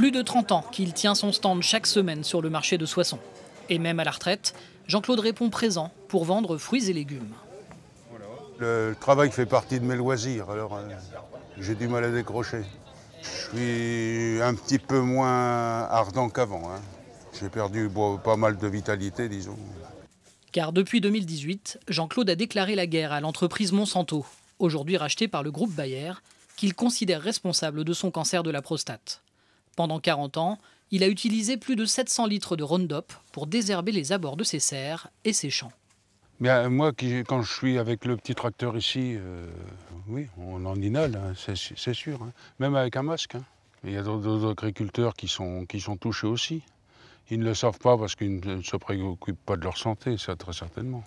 Plus de 30 ans qu'il tient son stand chaque semaine sur le marché de Soissons. Et même à la retraite, Jean-Claude répond présent pour vendre fruits et légumes. Le travail fait partie de mes loisirs, alors euh, j'ai du mal à décrocher. Je suis un petit peu moins ardent qu'avant. Hein. J'ai perdu pas mal de vitalité, disons. Car depuis 2018, Jean-Claude a déclaré la guerre à l'entreprise Monsanto, aujourd'hui rachetée par le groupe Bayer, qu'il considère responsable de son cancer de la prostate. Pendant 40 ans, il a utilisé plus de 700 litres de Roundup pour désherber les abords de ses serres et ses champs. moi, quand je suis avec le petit tracteur ici, euh, oui, on en inhale, hein, c'est sûr. Hein. Même avec un masque. Hein. Il y a d'autres agriculteurs qui sont, qui sont touchés aussi. Ils ne le savent pas parce qu'ils ne se préoccupent pas de leur santé, ça très certainement.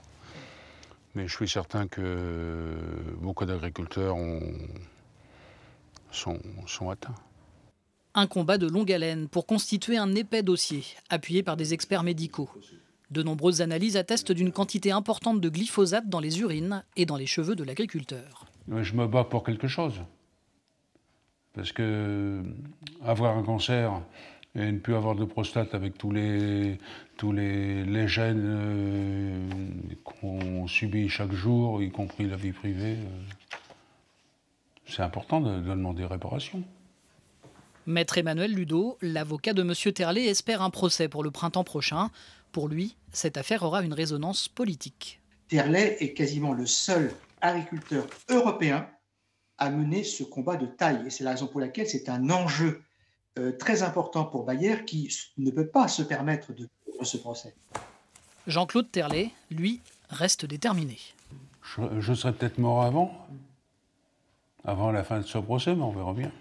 Mais je suis certain que beaucoup d'agriculteurs sont, sont atteints. Un combat de longue haleine pour constituer un épais dossier, appuyé par des experts médicaux. De nombreuses analyses attestent d'une quantité importante de glyphosate dans les urines et dans les cheveux de l'agriculteur. Je me bats pour quelque chose. Parce que euh, avoir un cancer et ne plus avoir de prostate avec tous les, tous les, gènes euh, qu'on subit chaque jour, y compris la vie privée, euh, c'est important de demander réparation. Maître Emmanuel Ludo, l'avocat de M. Terlet, espère un procès pour le printemps prochain. Pour lui, cette affaire aura une résonance politique. Terlet est quasiment le seul agriculteur européen à mener ce combat de taille. Et c'est la raison pour laquelle c'est un enjeu euh, très important pour Bayer qui ne peut pas se permettre de ce procès. Jean-Claude Terlet, lui, reste déterminé. Je, je serais peut-être mort avant, avant la fin de ce procès, mais on verra bien.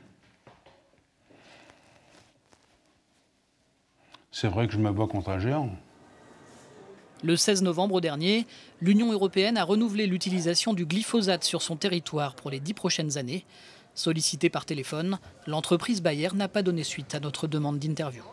c'est vrai que je me vois contre un géant. Le 16 novembre dernier, l'Union européenne a renouvelé l'utilisation du glyphosate sur son territoire pour les dix prochaines années. Sollicitée par téléphone, l'entreprise Bayer n'a pas donné suite à notre demande d'interview.